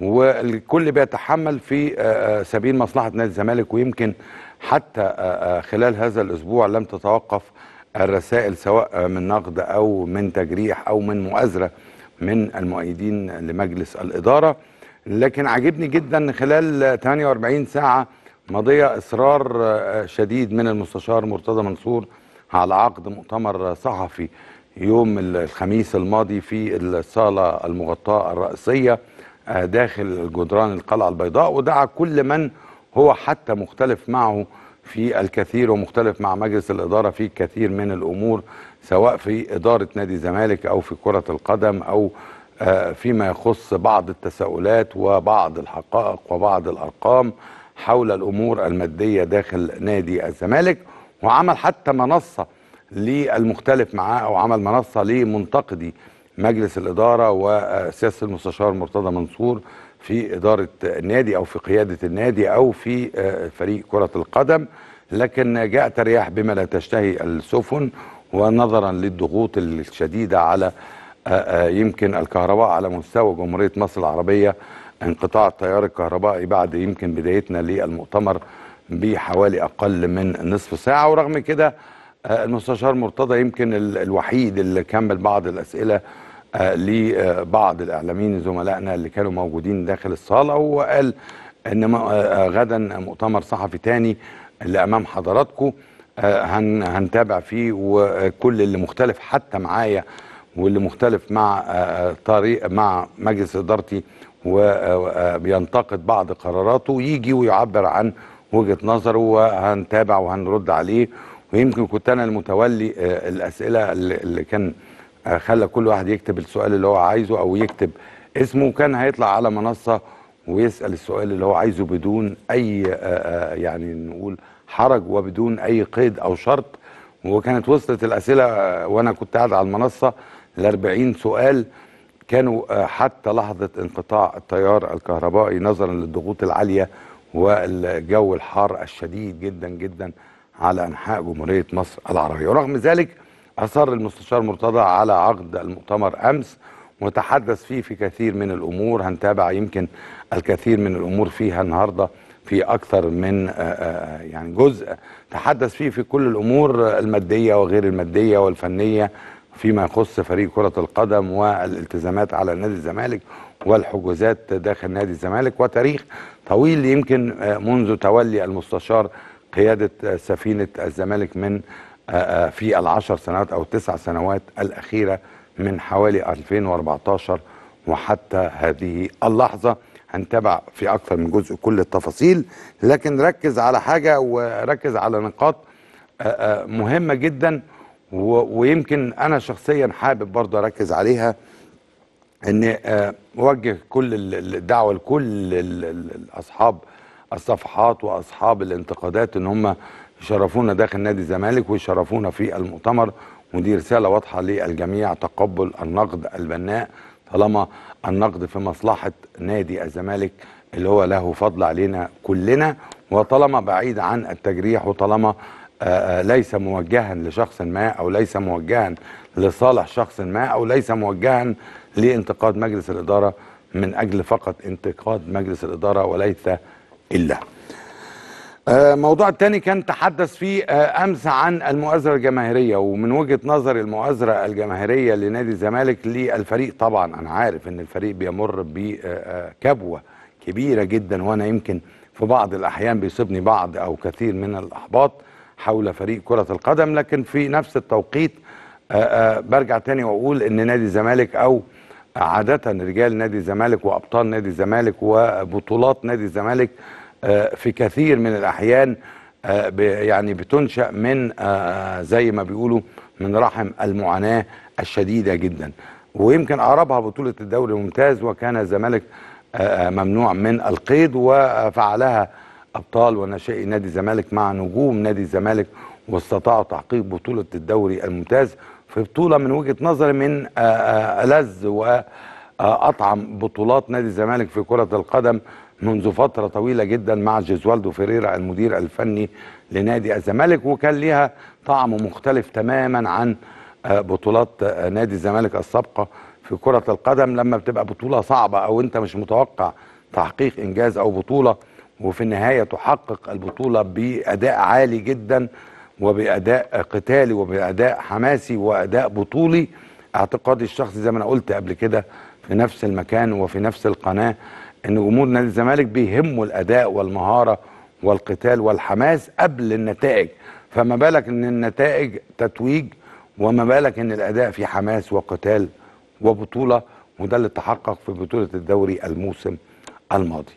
والكل بيتحمل في آه، آه، سبيل مصلحه نادي الزمالك ويمكن حتى آه، خلال هذا الاسبوع لم تتوقف الرسائل سواء من نقد او من تجريح او من مؤازره من المؤيدين لمجلس الاداره لكن عجبني جدا خلال 48 ساعه مضيه اصرار شديد من المستشار مرتضى منصور على عقد مؤتمر صحفي يوم الخميس الماضي في الصاله المغطاه الرئيسيه داخل جدران القلعة البيضاء ودعا كل من هو حتى مختلف معه في الكثير ومختلف مع مجلس الإدارة في كثير من الأمور سواء في إدارة نادي الزمالك أو في كرة القدم أو آه، فيما يخص بعض التساؤلات وبعض الحقائق وبعض الأرقام حول الأمور المادية داخل نادي الزمالك وعمل حتى منصة للمختلف معاه أو عمل منصة لمنتقدي مجلس الإدارة وسياسة المستشار مرتضى منصور في إدارة النادي أو في قيادة النادي أو في آه، فريق كرة القدم لكن جاءت الرياح بما لا تشتهي السفن ونظرا للضغوط الشديدة على آه، آه، يمكن الكهرباء على مستوى جمهورية مصر العربية انقطاع التيار الكهربائي بعد يمكن بدايتنا للمؤتمر بحوالي أقل من نصف ساعة ورغم كده آه، المستشار مرتضى يمكن الوحيد اللي كمل بعض الاسئله آه، لبعض الاعلاميين زملائنا اللي كانوا موجودين داخل الصاله وقال ان آه، غدا مؤتمر صحفي تاني اللي امام حضراتكم هنتابع فيه وكل اللي مختلف حتى معايا واللي مختلف مع طريق مع مجلس ادارتي وبينتقد بعض قراراته يجي ويعبر عن وجهه نظره وهنتابع وهنرد عليه ويمكن كنت انا المتولي آه، الاسئله اللي كان آه، خلى كل واحد يكتب السؤال اللي هو عايزه او يكتب اسمه وكان هيطلع على منصه ويسال السؤال اللي هو عايزه بدون اي آه، يعني نقول حرج وبدون اي قيد او شرط وكانت وصلت الاسئله وانا كنت قاعد على المنصه ل 40 سؤال كانوا حتى لحظه انقطاع التيار الكهربائي نظرا للضغوط العاليه والجو الحار الشديد جدا جدا على أنحاء جمهورية مصر العربية ورغم ذلك أصر المستشار مرتضى على عقد المؤتمر أمس وتحدث فيه في كثير من الأمور هنتابع يمكن الكثير من الأمور فيها النهاردة في أكثر من آه، آه، يعني جزء تحدث فيه في كل الأمور المادية وغير المادية والفنية فيما يخص فريق كرة القدم والالتزامات على نادي الزمالك والحجوزات داخل نادي الزمالك وتاريخ طويل يمكن آه، منذ تولي المستشار قياده آه، سفينه الزمالك من آه، آه، في العشر سنوات او التسع سنوات الاخيره من حوالي 2014 وحتى هذه اللحظه هنتابع في اكثر من جزء كل التفاصيل لكن ركز على حاجه وركز على نقاط مهمه جدا ويمكن انا شخصيا حابب برضه اركز عليها ان اوجه كل الدعوه لكل اصحاب الصفحات واصحاب الانتقادات ان هم يشرفونا داخل نادي الزمالك ويشرفونا في المؤتمر ودي رساله واضحه للجميع تقبل النقد البناء طالما النقد في مصلحه نادي الزمالك اللي هو له فضل علينا كلنا وطالما بعيد عن التجريح وطالما آه، آه، ليس موجها لشخص ما او ليس موجها لصالح شخص ما او ليس موجها لانتقاد مجلس الاداره من اجل فقط انتقاد مجلس الاداره وليس الله آه، موضوع الثاني كان تحدث فيه آه، امس عن المؤازره الجماهيريه ومن وجهه نظر المؤازره الجماهيريه لنادي الزمالك للفريق طبعا انا عارف ان الفريق بيمر بكبوه آه، كبيره جدا وانا يمكن في بعض الاحيان بيصيبني بعض او كثير من الاحباط حول فريق كره القدم لكن في نفس التوقيت برجع تاني واقول ان نادي الزمالك او عاده رجال نادي الزمالك وابطال نادي الزمالك وبطولات نادي الزمالك آه، في كثير من الأحيان آه، يعني بتنشأ من آه، زي ما بيقولوا من رحم المعاناة الشديدة جدا ويمكن أقربها بطولة الدوري الممتاز وكان الزمالك ممنوع من القيد وفعلها أبطال ونشائي نادي الزمالك مع نجوم نادي الزمالك واستطاعوا تحقيق بطولة الدوري الممتاز في بطولة من وجهة نظري من ألذ وأطعم بطولات نادي الزمالك في كرة القدم منذ فترة طويلة جدا مع جيزوالدو فيريرا المدير الفني لنادي الزمالك وكان ليها طعم مختلف تماما عن آه، بطولات آه، نادي الزمالك السابقة في كرة القدم لما بتبقى بطولة صعبة أو أنت مش متوقع تحقيق إنجاز أو بطولة وفي النهاية تحقق البطولة بأداء عالي جدا وبأداء قتالي وبأداء حماسي وأداء بطولي اعتقادي الشخصي زي ما أنا قلت قبل كده في نفس المكان وفي نفس القناة ان جمهور نادي الزمالك بيهمه الاداء والمهاره والقتال والحماس قبل النتائج فما بالك ان النتائج تتويج وما بالك ان الاداء فيه حماس وقتال وبطوله وده اللي تحقق في بطوله الدوري الموسم الماضي